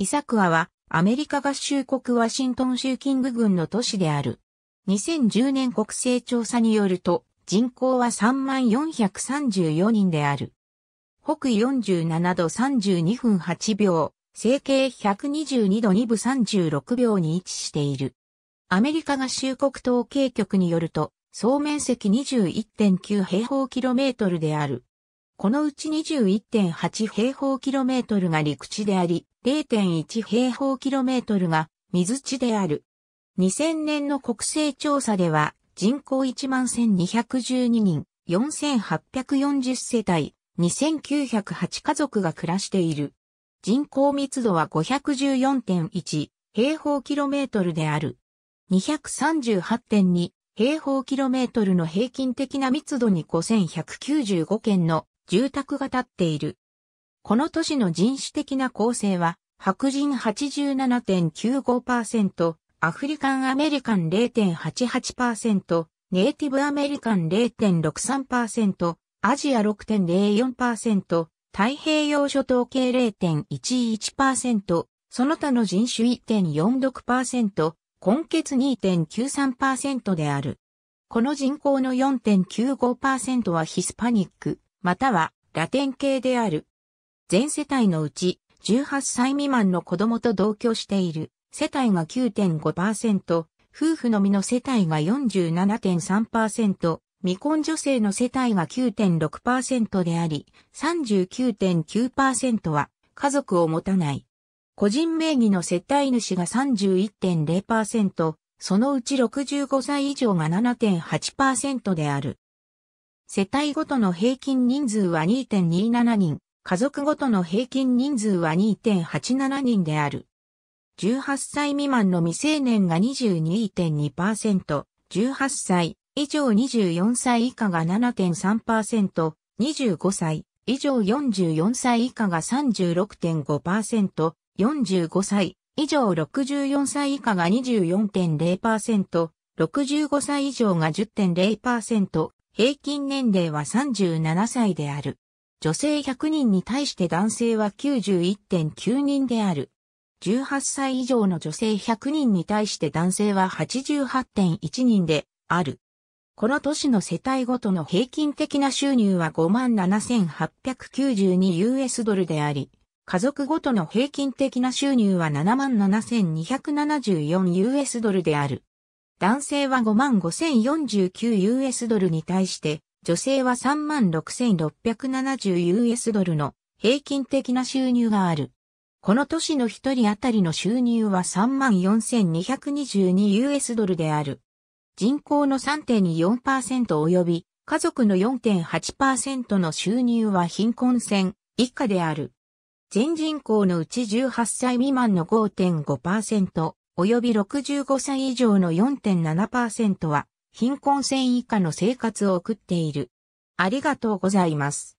イサクアはアメリカ合衆国ワシントン州キング郡の都市である。2010年国勢調査によると人口は3434人である。北緯47度32分8秒、西経122度2分36秒に位置している。アメリカ合衆国統計局によると、総面積21.9平方キロメートルである。このうち21.8平方キロメートルが陸地であり、0.1平方キロメートルが水地である。2000年の国勢調査では人口11,212人、4,840世帯、2,908家族が暮らしている。人口密度は514.1平方キロメートルである。238.2平方キロメートルの平均的な密度に5195件の住宅が建っている。この都市の人種的な構成は、白人87.95%、アフリカンアメリカン0.88%、ネイティブアメリカン0.63%、アジア6.04%、太平洋諸島系0.11%、その他の人種1.46%、根血2.93%である。この人口の4.95%はヒスパニック、またはラテン系である。全世帯のうち18歳未満の子供と同居している世帯が9.5%、夫婦のみの世帯が47.3%、未婚女性の世帯が9.6%であり、39.9%は家族を持たない。個人名義の世帯主が31.0%、そのうち65歳以上が7.8%である。世帯ごとの平均人数は2.27人。家族ごとの平均人数は2.87人である。18歳未満の未成年が22.2%、18歳以上24歳以下が7.3%、25歳以上44歳以下が36.5%、45歳以上64歳以下が24.0%、65歳以上が10.0%、平均年齢は37歳である。女性100人に対して男性は91.9人である。18歳以上の女性100人に対して男性は88.1人である。この年の世帯ごとの平均的な収入は 57,892US ドルであり、家族ごとの平均的な収入は 77,274US ドルである。男性は 55,049US ドルに対して、女性は 36,670US ドルの平均的な収入がある。この都市の一人当たりの収入は 34,222US ドルである。人口の3.4%及び家族の4.8%の収入は貧困線以下である。全人口のうち18歳未満の5.5%及び65歳以上の4.7%は貧困線以下の生活を送っている。ありがとうございます。